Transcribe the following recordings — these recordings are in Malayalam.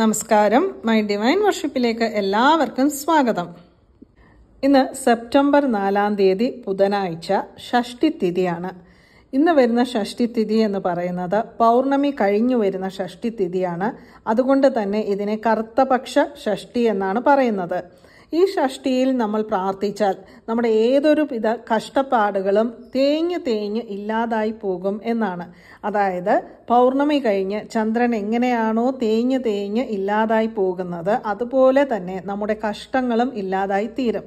നമസ്കാരം മൈ ഡിവൈൻ വർഷിപ്പിലേക്ക് എല്ലാവർക്കും സ്വാഗതം ഇന്ന് സെപ്റ്റംബർ നാലാം തീയതി ബുധനാഴ്ച ഷഷ്ടി തിഥിയാണ് ഇന്ന് വരുന്ന ഷഷ്ടി തിഥി എന്ന് പറയുന്നത് പൗർണമി കഴിഞ്ഞു വരുന്ന ഷഷ്ടി തിഥിയാണ് അതുകൊണ്ട് തന്നെ ഇതിനെ കറുത്തപക്ഷ ഷഷ്ടി എന്നാണ് പറയുന്നത് ഈ ഷഷ്ടിയിൽ നമ്മൾ പ്രാർത്ഥിച്ചാൽ നമ്മുടെ ഏതൊരു വിധ കഷ്ടപ്പാടുകളും തേഞ്ഞ് തേഞ്ഞ് ഇല്ലാതായി പോകും എന്നാണ് അതായത് പൗർണമി കഴിഞ്ഞ് ചന്ദ്രൻ എങ്ങനെയാണോ തേഞ്ഞ് തേഞ്ഞ് ഇല്ലാതായി പോകുന്നത് അതുപോലെ തന്നെ നമ്മുടെ കഷ്ടങ്ങളും ഇല്ലാതായി തീരും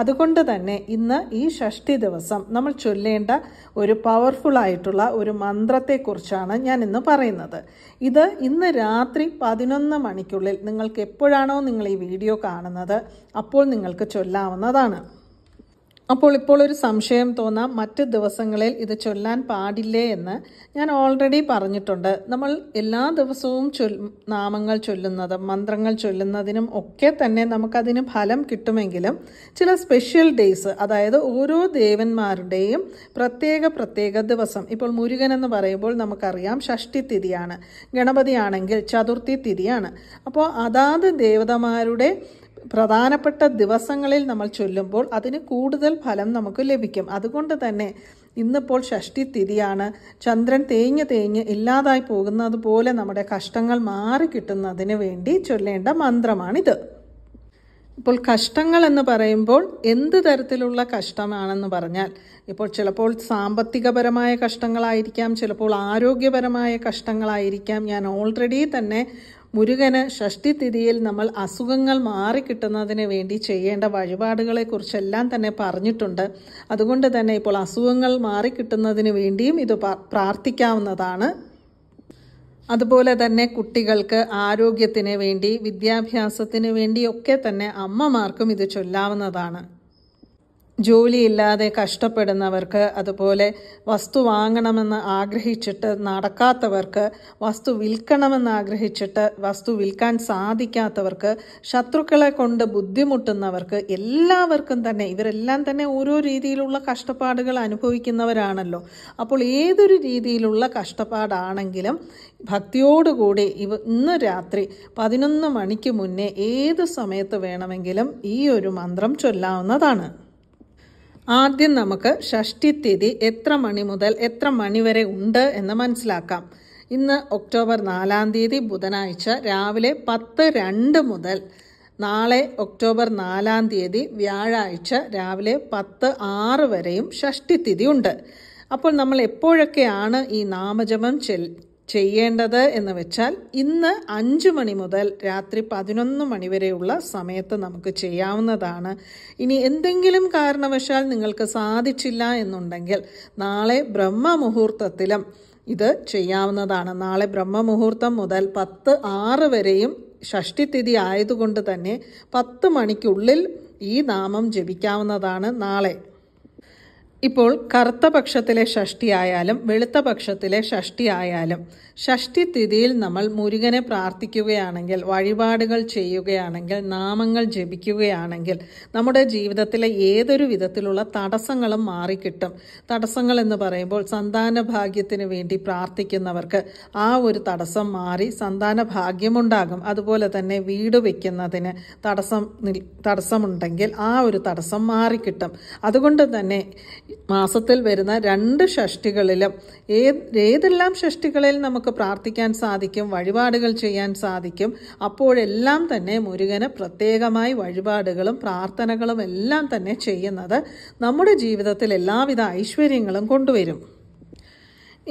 അതുകൊണ്ട് തന്നെ ഇന്ന് ഈ ഷഷ്ടി ദിവസം നമ്മൾ ചൊല്ലേണ്ട ഒരു പവർഫുൾ ആയിട്ടുള്ള ഒരു മന്ത്രത്തെക്കുറിച്ചാണ് ഞാൻ ഇന്ന് പറയുന്നത് ഇത് ഇന്ന് രാത്രി പതിനൊന്ന് മണിക്കുള്ളിൽ നിങ്ങൾക്ക് എപ്പോഴാണോ നിങ്ങൾ ഈ വീഡിയോ കാണുന്നത് അപ്പോൾ നിങ്ങൾക്ക് ചൊല്ലാവുന്നതാണ് അപ്പോൾ ഇപ്പോൾ ഒരു സംശയം തോന്നാം മറ്റ് ദിവസങ്ങളിൽ ഇത് ചൊല്ലാൻ പാടില്ലേ എന്ന് ഞാൻ ഓൾറെഡി പറഞ്ഞിട്ടുണ്ട് നമ്മൾ എല്ലാ ദിവസവും നാമങ്ങൾ ചൊല്ലുന്നത് മന്ത്രങ്ങൾ ചൊല്ലുന്നതിനും ഒക്കെ തന്നെ നമുക്കതിന് ഫലം കിട്ടുമെങ്കിലും ചില സ്പെഷ്യൽ ഡേയ്സ് അതായത് ഓരോ ദേവന്മാരുടെയും പ്രത്യേക പ്രത്യേക ദിവസം ഇപ്പോൾ മുരുകൻ എന്ന് പറയുമ്പോൾ നമുക്കറിയാം ഷഷ്ടി തിഥിയാണ് ഗണപതിയാണെങ്കിൽ ചതുർത്ഥി തിഥിയാണ് അപ്പോൾ അതാത് ദേവതമാരുടെ പ്രധാനപ്പെട്ട ദിവസങ്ങളിൽ നമ്മൾ ചൊല്ലുമ്പോൾ അതിന് കൂടുതൽ ഫലം നമുക്ക് ലഭിക്കും അതുകൊണ്ട് തന്നെ ഇന്നിപ്പോൾ ഷഷ്ടി തിരിയാണ് ചന്ദ്രൻ തേഞ്ഞ് തേഞ്ഞ് ഇല്ലാതായി പോകുന്നത് പോലെ നമ്മുടെ കഷ്ടങ്ങൾ മാറി കിട്ടുന്നതിന് വേണ്ടി ചൊല്ലേണ്ട മന്ത്രമാണിത് ഇപ്പോൾ കഷ്ടങ്ങൾ എന്ന് പറയുമ്പോൾ എന്ത് തരത്തിലുള്ള കഷ്ടമാണെന്ന് പറഞ്ഞാൽ ഇപ്പോൾ ചിലപ്പോൾ സാമ്പത്തികപരമായ കഷ്ടങ്ങളായിരിക്കാം ചിലപ്പോൾ ആരോഗ്യപരമായ കഷ്ടങ്ങളായിരിക്കാം ഞാൻ ഓൾറെഡി തന്നെ മുരുകന് ഷഷ്ടി തിഥിയിൽ നമ്മൾ അസുഖങ്ങൾ മാറിക്കിട്ടുന്നതിന് വേണ്ടി ചെയ്യേണ്ട വഴിപാടുകളെക്കുറിച്ചെല്ലാം തന്നെ പറഞ്ഞിട്ടുണ്ട് അതുകൊണ്ട് തന്നെ ഇപ്പോൾ അസുഖങ്ങൾ മാറിക്കിട്ടുന്നതിന് വേണ്ടിയും ഇത് പ്രാർത്ഥിക്കാവുന്നതാണ് അതുപോലെ തന്നെ കുട്ടികൾക്ക് ആരോഗ്യത്തിന് വേണ്ടി വിദ്യാഭ്യാസത്തിന് വേണ്ടിയൊക്കെ തന്നെ അമ്മമാർക്കും ഇത് ചൊല്ലാവുന്നതാണ് ജോലിയില്ലാതെ കഷ്ടപ്പെടുന്നവർക്ക് അതുപോലെ വസ്തു വാങ്ങണമെന്ന് ആഗ്രഹിച്ചിട്ട് നടക്കാത്തവർക്ക് വസ്തു വിൽക്കണമെന്ന് ആഗ്രഹിച്ചിട്ട് വസ്തു വിൽക്കാൻ സാധിക്കാത്തവർക്ക് ശത്രുക്കളെ കൊണ്ട് ബുദ്ധിമുട്ടുന്നവർക്ക് എല്ലാവർക്കും തന്നെ ഇവരെല്ലാം തന്നെ ഓരോ രീതിയിലുള്ള കഷ്ടപ്പാടുകൾ അനുഭവിക്കുന്നവരാണല്ലോ അപ്പോൾ ഏതൊരു രീതിയിലുള്ള കഷ്ടപ്പാടാണെങ്കിലും ഭക്തിയോടുകൂടി ഇവ ഇന്ന് രാത്രി പതിനൊന്ന് മണിക്ക് മുന്നേ ഏത് സമയത്ത് വേണമെങ്കിലും ഈ ഒരു മന്ത്രം ചൊല്ലാവുന്നതാണ് ആദ്യം നമുക്ക് ഷഷ്ടി തിഥി എത്ര മണി മുതൽ എത്ര മണി വരെ ഉണ്ട് എന്ന് മനസ്സിലാക്കാം ഇന്ന് ഒക്ടോബർ നാലാം തീയതി ബുധനാഴ്ച രാവിലെ പത്ത് രണ്ട് മുതൽ നാളെ ഒക്ടോബർ നാലാം തീയതി വ്യാഴാഴ്ച രാവിലെ പത്ത് ആറ് വരെയും ഷഷ്ടി തിഥി ഉണ്ട് അപ്പോൾ നമ്മൾ എപ്പോഴൊക്കെയാണ് ഈ നാമജപം ചെയ്യേണ്ടത് എന്ന് വെച്ചാൽ ഇന്ന് അഞ്ച് മണി മുതൽ രാത്രി പതിനൊന്ന് മണി വരെയുള്ള സമയത്ത് നമുക്ക് ചെയ്യാവുന്നതാണ് ഇനി എന്തെങ്കിലും കാരണവശാൽ നിങ്ങൾക്ക് സാധിച്ചില്ല എന്നുണ്ടെങ്കിൽ നാളെ ബ്രഹ്മ മുഹൂർത്തത്തിലും ഇത് ചെയ്യാവുന്നതാണ് നാളെ ബ്രഹ്മമുഹൂർത്തം മുതൽ പത്ത് ആറ് വരെയും ഷഷ്ടിതിഥി ആയതുകൊണ്ട് തന്നെ പത്ത് മണിക്കുള്ളിൽ ഈ നാമം ജപിക്കാവുന്നതാണ് നാളെ ഇപ്പോൾ കറുത്ത പക്ഷത്തിലെ ഷഷ്ടി ആയാലും വെളുത്ത പക്ഷത്തിലെ ഷഷ്ടി ആയാലും ഷഷ്ടി തിഥിയിൽ നമ്മൾ മുരുകനെ പ്രാർത്ഥിക്കുകയാണെങ്കിൽ വഴിപാടുകൾ ചെയ്യുകയാണെങ്കിൽ നാമങ്ങൾ ജപിക്കുകയാണെങ്കിൽ നമ്മുടെ ജീവിതത്തിലെ ഏതൊരു വിധത്തിലുള്ള തടസ്സങ്ങളും മാറിക്കിട്ടും തടസ്സങ്ങൾ എന്ന് പറയുമ്പോൾ സന്താന ഭാഗ്യത്തിന് വേണ്ടി പ്രാർത്ഥിക്കുന്നവർക്ക് ആ ഒരു തടസ്സം മാറി സന്താന ഭാഗ്യമുണ്ടാകും അതുപോലെ തന്നെ വീട് വയ്ക്കുന്നതിന് തടസ്സം തടസ്സമുണ്ടെങ്കിൽ ആ ഒരു തടസ്സം മാറിക്കിട്ടും അതുകൊണ്ട് തന്നെ മാസത്തിൽ വരുന്ന രണ്ട് ഷഷ്ടികളിലും ഏത് ഏതെല്ലാം ഷഷ്ടികളിൽ നമുക്ക് പ്രാർത്ഥിക്കാൻ സാധിക്കും വഴിപാടുകൾ ചെയ്യാൻ സാധിക്കും അപ്പോഴെല്ലാം തന്നെ മുരുകന് പ്രത്യേകമായി വഴിപാടുകളും പ്രാർത്ഥനകളും എല്ലാം തന്നെ ചെയ്യുന്നത് നമ്മുടെ ജീവിതത്തിൽ എല്ലാവിധ ഐശ്വര്യങ്ങളും കൊണ്ടുവരും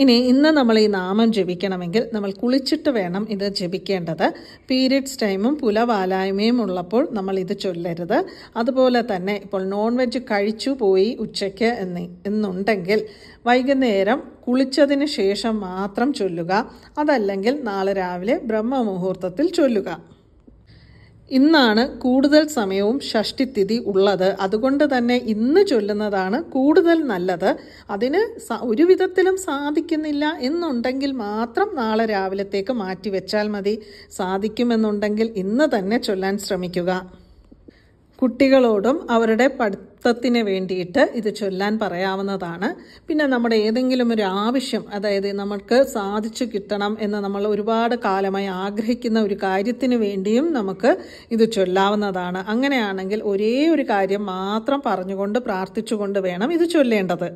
ഇനി ഇന്ന് നമ്മൾ ഈ നാമം ജപിക്കണമെങ്കിൽ നമ്മൾ കുളിച്ചിട്ട് വേണം ഇത് ജപിക്കേണ്ടത് പീരിയഡ്സ് ടൈമും പുലവാലായ്മയും ഉള്ളപ്പോൾ നമ്മൾ ഇത് ചൊല്ലരുത് അതുപോലെ തന്നെ ഇപ്പോൾ നോൺ വെജ് കഴിച്ചു പോയി ഉച്ചയ്ക്ക് എന്നി എന്നുണ്ടെങ്കിൽ വൈകുന്നേരം കുളിച്ചതിന് ശേഷം മാത്രം ചൊല്ലുക അതല്ലെങ്കിൽ നാളെ രാവിലെ ബ്രഹ്മമുഹൂർത്തത്തിൽ ചൊല്ലുക ഇന്നാണ് കൂടുതൽ സമയവും ഷഷ്ടിതിഥി ഉള്ളത് അതുകൊണ്ട് തന്നെ ഇന്ന് ചൊല്ലുന്നതാണ് കൂടുതൽ നല്ലത് അതിന് ഒരു വിധത്തിലും സാധിക്കുന്നില്ല എന്നുണ്ടെങ്കിൽ മാത്രം നാളെ രാവിലത്തേക്ക് മാറ്റിവെച്ചാൽ മതി സാധിക്കുമെന്നുണ്ടെങ്കിൽ ഇന്ന് തന്നെ ചൊല്ലാൻ ശ്രമിക്കുക കുട്ടികളോടും അവരുടെ പഠിത്തത്തിന് വേണ്ടിയിട്ട് ഇത് ചൊല്ലാൻ പറയാവുന്നതാണ് പിന്നെ നമ്മുടെ ഏതെങ്കിലും ഒരു ആവശ്യം അതായത് നമുക്ക് സാധിച്ചു കിട്ടണം എന്ന് നമ്മൾ ഒരുപാട് കാലമായി ആഗ്രഹിക്കുന്ന ഒരു കാര്യത്തിന് വേണ്ടിയും നമുക്ക് ഇത് ചൊല്ലാവുന്നതാണ് അങ്ങനെയാണെങ്കിൽ ഒരേ ഒരു കാര്യം മാത്രം പറഞ്ഞുകൊണ്ട് പ്രാർത്ഥിച്ചുകൊണ്ട് വേണം ഇത് ചൊല്ലേണ്ടത്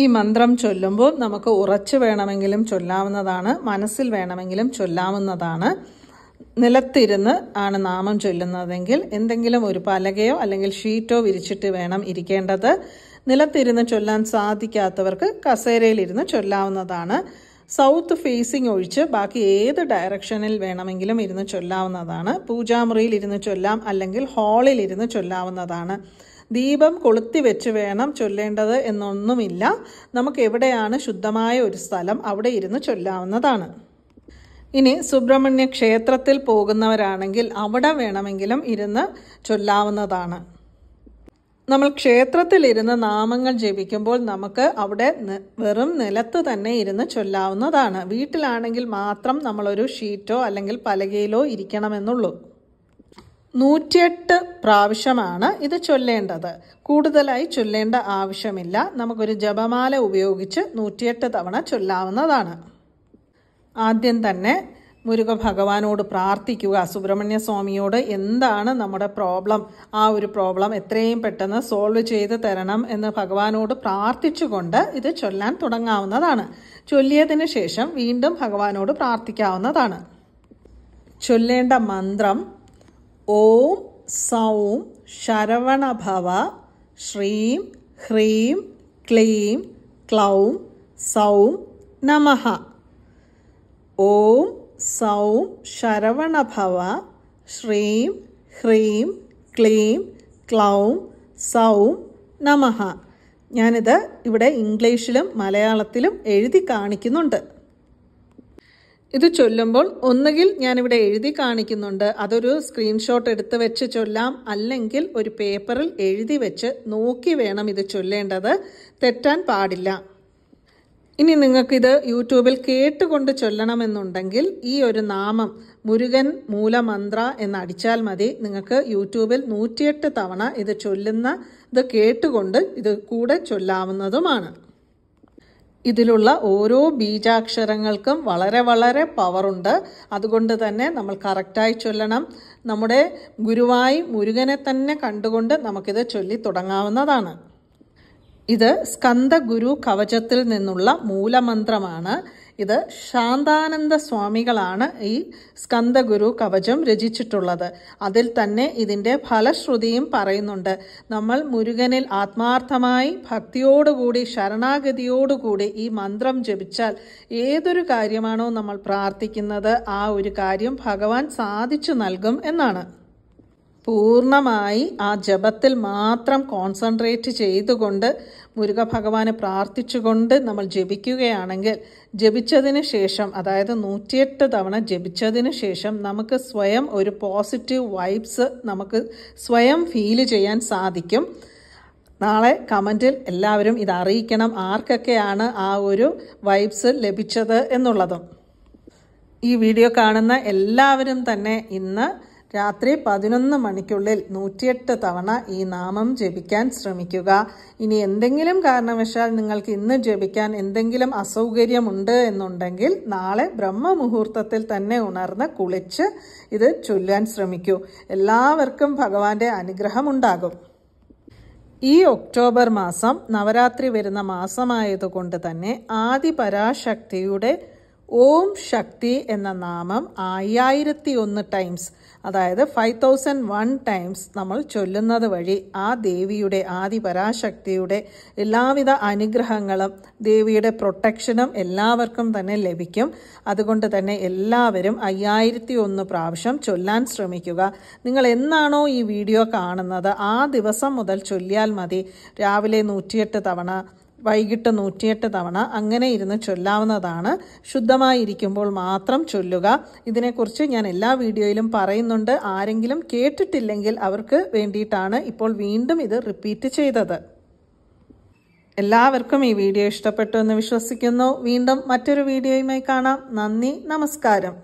ഈ മന്ത്രം ചൊല്ലുമ്പോൾ നമുക്ക് ഉറച്ചു വേണമെങ്കിലും ചൊല്ലാവുന്നതാണ് മനസ്സിൽ വേണമെങ്കിലും ചൊല്ലാവുന്നതാണ് നിലത്തിരുന്ന് ആണ് നാമം ചൊല്ലുന്നതെങ്കിൽ എന്തെങ്കിലും ഒരു പലകയോ അല്ലെങ്കിൽ ഷീറ്റോ വിരിച്ചിട്ട് വേണം ഇരിക്കേണ്ടത് നിലത്തിരുന്ന് ചൊല്ലാൻ സാധിക്കാത്തവർക്ക് കസേരയിലിരുന്ന് ചൊല്ലാവുന്നതാണ് സൗത്ത് ഫേസിംഗ് ഒഴിച്ച് ബാക്കി ഏത് ഡയറക്ഷനിൽ വേണമെങ്കിലും ഇരുന്ന് ചൊല്ലാവുന്നതാണ് പൂജാമുറിയിൽ ഇരുന്ന് ചൊല്ലാം അല്ലെങ്കിൽ ഹാളിൽ ഇരുന്ന് ചൊല്ലാവുന്നതാണ് ദീപം കൊളുത്തി വെച്ച് വേണം ചൊല്ലേണ്ടത് എന്നൊന്നുമില്ല നമുക്ക് എവിടെയാണ് ശുദ്ധമായ ഒരു സ്ഥലം അവിടെ ഇരുന്ന് ചൊല്ലാവുന്നതാണ് ഇനി സുബ്രഹ്മണ്യ ക്ഷേത്രത്തിൽ പോകുന്നവരാണെങ്കിൽ അവിടെ വേണമെങ്കിലും ഇരുന്ന് ചൊല്ലാവുന്നതാണ് നമ്മൾ ക്ഷേത്രത്തിൽ ഇരുന്ന് നാമങ്ങൾ ജപിക്കുമ്പോൾ നമുക്ക് അവിടെ വെറും നിലത്ത് തന്നെ ഇരുന്ന് ചൊല്ലാവുന്നതാണ് വീട്ടിലാണെങ്കിൽ മാത്രം നമ്മളൊരു ഷീറ്റോ അല്ലെങ്കിൽ പലകയിലോ ഇരിക്കണമെന്നുള്ളൂ നൂറ്റിയെട്ട് പ്രാവശ്യമാണ് ഇത് ചൊല്ലേണ്ടത് കൂടുതലായി ചൊല്ലേണ്ട ആവശ്യമില്ല നമുക്കൊരു ജപമാല ഉപയോഗിച്ച് നൂറ്റിയെട്ട് തവണ ചൊല്ലാവുന്നതാണ് ആദ്യം തന്നെ മുരുക ഭഗവാനോട് പ്രാർത്ഥിക്കുക സുബ്രഹ്മണ്യ സ്വാമിയോട് എന്താണ് നമ്മുടെ പ്രോബ്ലം ആ ഒരു പ്രോബ്ലം എത്രയും പെട്ടെന്ന് സോൾവ് ചെയ്ത് തരണം എന്ന് ഭഗവാനോട് പ്രാർത്ഥിച്ചുകൊണ്ട് ഇത് ചൊല്ലാൻ തുടങ്ങാവുന്നതാണ് ചൊല്ലിയതിന് ശേഷം വീണ്ടും ഭഗവാനോട് പ്രാർത്ഥിക്കാവുന്നതാണ് ചൊല്ലേണ്ട മന്ത്രം ഓം സൗം ശരവണഭവ ശ്രീം ഹ്രീം ക്ലീം ക്ലൗം സൗം നമഹ ഓം സൗം ശരവണഭവ ശ്രീം ഹ്രീം ക്ലീം ക്ലൗം സൗം നമഹ ഞാനിത് ഇവിടെ ഇംഗ്ലീഷിലും മലയാളത്തിലും എഴുതി കാണിക്കുന്നുണ്ട് ഇത് ചൊല്ലുമ്പോൾ ഒന്നുകിൽ ഞാനിവിടെ എഴുതി കാണിക്കുന്നുണ്ട് അതൊരു സ്ക്രീൻഷോട്ട് എടുത്ത് വെച്ച് ചൊല്ലാം അല്ലെങ്കിൽ ഒരു പേപ്പറിൽ എഴുതി വെച്ച് നോക്കി വേണം ഇത് ചൊല്ലേണ്ടത് തെറ്റാൻ പാടില്ല ഇനി നിങ്ങൾക്കിത് യൂട്യൂബിൽ കേട്ടുകൊണ്ട് ചൊല്ലണമെന്നുണ്ടെങ്കിൽ ഈ ഒരു നാമം മുരുകൻ മൂലമന്ത്ര എന്ന് അടിച്ചാൽ മതി നിങ്ങൾക്ക് യൂട്യൂബിൽ നൂറ്റിയെട്ട് തവണ ഇത് ചൊല്ലുന്ന ഇത് കേട്ടുകൊണ്ട് ഇത് കൂടെ ചൊല്ലാവുന്നതുമാണ് ഇതിലുള്ള ഓരോ ബീജാക്ഷരങ്ങൾക്കും വളരെ വളരെ പവറുണ്ട് അതുകൊണ്ട് തന്നെ നമ്മൾ കറക്റ്റായി ചൊല്ലണം നമ്മുടെ ഗുരുവായി മുരുകനെ തന്നെ കണ്ടുകൊണ്ട് നമുക്കിത് ചൊല്ലി തുടങ്ങാവുന്നതാണ് ഇത് സ്കന്ദഗുരു കവചത്തിൽ നിന്നുള്ള മൂലമന്ത്രമാണ് ഇത് ശാന്താനന്ദ സ്വാമികളാണ് ഈ സ്കന്ദഗുരു കവചം രചിച്ചിട്ടുള്ളത് അതിൽ തന്നെ ഇതിൻ്റെ ഫലശ്രുതിയും പറയുന്നുണ്ട് നമ്മൾ മുരുകനിൽ ആത്മാർത്ഥമായി ഭക്തിയോടുകൂടി ശരണാഗതിയോടുകൂടി ഈ മന്ത്രം ജപിച്ചാൽ ഏതൊരു കാര്യമാണോ നമ്മൾ പ്രാർത്ഥിക്കുന്നത് ആ ഒരു കാര്യം ഭഗവാൻ സാധിച്ചു നൽകും എന്നാണ് പൂർണ്ണമായി ആ ജപത്തിൽ മാത്രം കോൺസെൻട്രേറ്റ് ചെയ്തുകൊണ്ട് മുരുക ഭഗവാനെ പ്രാർത്ഥിച്ചുകൊണ്ട് നമ്മൾ ജപിക്കുകയാണെങ്കിൽ ജപിച്ചതിന് ശേഷം അതായത് നൂറ്റിയെട്ട് തവണ ജപിച്ചതിന് ശേഷം നമുക്ക് സ്വയം ഒരു പോസിറ്റീവ് വൈബ്സ് നമുക്ക് സ്വയം ഫീൽ ചെയ്യാൻ സാധിക്കും നാളെ കമൻറ്റിൽ എല്ലാവരും ഇത് അറിയിക്കണം ആർക്കൊക്കെയാണ് ആ ഒരു വൈബ്സ് ലഭിച്ചത് എന്നുള്ളതും ഈ വീഡിയോ കാണുന്ന എല്ലാവരും തന്നെ ഇന്ന് രാത്രി പതിനൊന്ന് മണിക്കുള്ളിൽ നൂറ്റിയെട്ട് തവണ ഈ നാമം ജപിക്കാൻ ശ്രമിക്കുക ഇനി എന്തെങ്കിലും കാരണവശാൽ നിങ്ങൾക്ക് ഇന്ന് ജപിക്കാൻ എന്തെങ്കിലും അസൗകര്യമുണ്ട് എന്നുണ്ടെങ്കിൽ നാളെ ബ്രഹ്മമുഹൂർത്തത്തിൽ തന്നെ ഉണർന്ന് കുളിച്ച് ഇത് ചൊല്ലാൻ ശ്രമിക്കൂ എല്ലാവർക്കും ഭഗവാന്റെ അനുഗ്രഹമുണ്ടാകും ഈ ഒക്ടോബർ മാസം നവരാത്രി വരുന്ന മാസമായതുകൊണ്ട് തന്നെ ആദിപരാശക്തിയുടെ ഓം ശക്തി എന്ന നാമം അയ്യായിരത്തി ഒന്ന് ടൈംസ് അതായത് ഫൈവ് തൗസൻഡ് വൺ ടൈംസ് നമ്മൾ ചൊല്ലുന്നത് വഴി ആ ദേവിയുടെ ആദിപരാശക്തിയുടെ എല്ലാവിധ അനുഗ്രഹങ്ങളും ദേവിയുടെ പ്രൊട്ടക്ഷനും എല്ലാവർക്കും തന്നെ ലഭിക്കും അതുകൊണ്ട് തന്നെ എല്ലാവരും അയ്യായിരത്തി ഒന്ന് പ്രാവശ്യം ചൊല്ലാൻ ശ്രമിക്കുക നിങ്ങൾ എന്നാണോ ഈ വീഡിയോ കാണുന്നത് ആ ദിവസം മുതൽ ചൊല്ലിയാൽ മതി രാവിലെ നൂറ്റിയെട്ട് തവണ വൈകിട്ട് നൂറ്റിയെട്ട് തവണ അങ്ങനെ ഇരുന്ന് ചൊല്ലാവുന്നതാണ് ശുദ്ധമായിരിക്കുമ്പോൾ മാത്രം ചൊല്ലുക ഇതിനെക്കുറിച്ച് ഞാൻ എല്ലാ വീഡിയോയിലും പറയുന്നുണ്ട് ആരെങ്കിലും കേട്ടിട്ടില്ലെങ്കിൽ അവർക്ക് വേണ്ടിയിട്ടാണ് ഇപ്പോൾ വീണ്ടും ഇത് റിപ്പീറ്റ് ചെയ്തത് എല്ലാവർക്കും ഈ വീഡിയോ ഇഷ്ടപ്പെട്ടു എന്ന് വിശ്വസിക്കുന്നു വീണ്ടും മറ്റൊരു വീഡിയോയുമായി കാണാം നന്ദി നമസ്കാരം